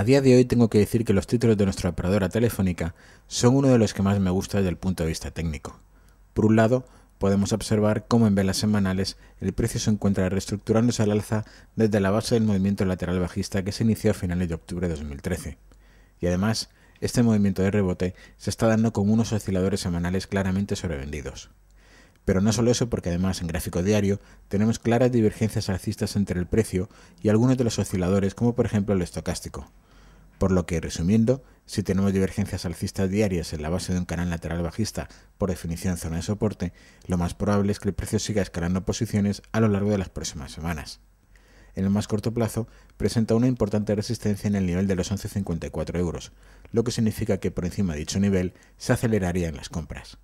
A día de hoy tengo que decir que los títulos de nuestra operadora telefónica son uno de los que más me gusta desde el punto de vista técnico. Por un lado, podemos observar cómo en velas semanales el precio se encuentra reestructurándose al alza desde la base del movimiento lateral bajista que se inició a finales de octubre de 2013. Y además, este movimiento de rebote se está dando con unos osciladores semanales claramente sobrevendidos. Pero no solo eso, porque además en gráfico diario tenemos claras divergencias alcistas entre el precio y algunos de los osciladores, como por ejemplo el estocástico. Por lo que, resumiendo, si tenemos divergencias alcistas diarias en la base de un canal lateral bajista, por definición zona de soporte, lo más probable es que el precio siga escalando posiciones a lo largo de las próximas semanas. En el más corto plazo, presenta una importante resistencia en el nivel de los 11,54 euros, lo que significa que por encima de dicho nivel se acelerarían las compras.